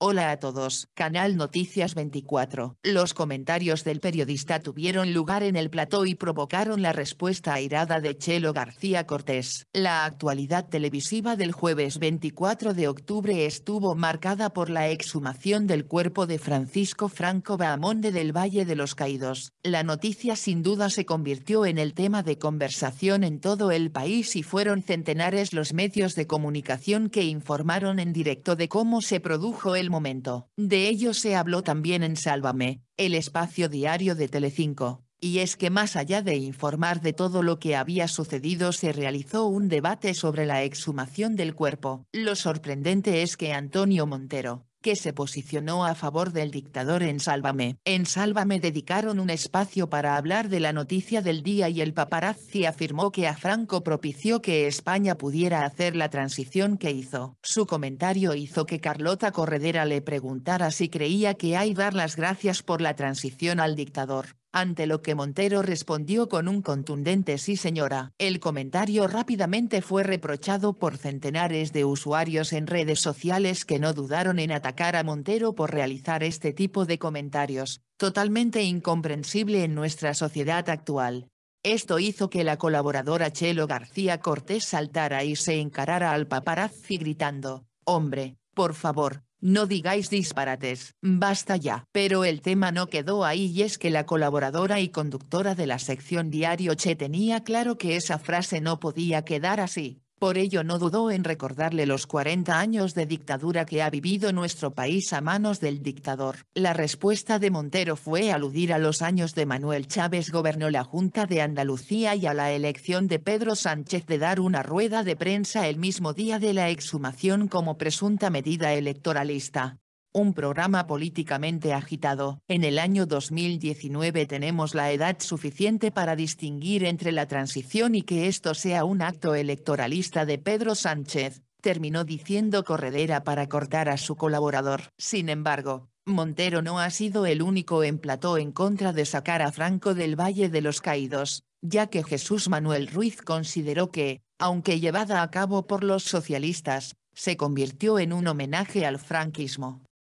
Hola a todos, Canal Noticias 24. Los comentarios del periodista tuvieron lugar en el plató y provocaron la respuesta airada de Chelo García Cortés. La actualidad televisiva del jueves 24 de octubre estuvo marcada por la exhumación del cuerpo de Francisco Franco Bahamonde del Valle de los Caídos. La noticia sin duda se convirtió en el tema de conversación en todo el país y fueron centenares los medios de comunicación que informaron en directo de cómo se produjo el momento. De ello se habló también en Sálvame, el espacio diario de Telecinco. Y es que más allá de informar de todo lo que había sucedido se realizó un debate sobre la exhumación del cuerpo. Lo sorprendente es que Antonio Montero, que se posicionó a favor del dictador en Sálvame. En Sálvame dedicaron un espacio para hablar de la noticia del día y el paparazzi afirmó que a Franco propició que España pudiera hacer la transición que hizo. Su comentario hizo que Carlota Corredera le preguntara si creía que hay dar las gracias por la transición al dictador ante lo que Montero respondió con un contundente sí señora. El comentario rápidamente fue reprochado por centenares de usuarios en redes sociales que no dudaron en atacar a Montero por realizar este tipo de comentarios, totalmente incomprensible en nuestra sociedad actual. Esto hizo que la colaboradora Chelo García Cortés saltara y se encarara al paparazzi gritando, hombre, por favor, no digáis disparates, basta ya. Pero el tema no quedó ahí y es que la colaboradora y conductora de la sección Diario Che tenía claro que esa frase no podía quedar así. Por ello no dudó en recordarle los 40 años de dictadura que ha vivido nuestro país a manos del dictador. La respuesta de Montero fue aludir a los años de Manuel Chávez gobernó la Junta de Andalucía y a la elección de Pedro Sánchez de dar una rueda de prensa el mismo día de la exhumación como presunta medida electoralista un programa políticamente agitado. En el año 2019 tenemos la edad suficiente para distinguir entre la transición y que esto sea un acto electoralista de Pedro Sánchez, terminó diciendo Corredera para cortar a su colaborador. Sin embargo, Montero no ha sido el único en plató en contra de sacar a Franco del Valle de los Caídos, ya que Jesús Manuel Ruiz consideró que, aunque llevada a cabo por los socialistas, se convirtió en un homenaje al franquismo.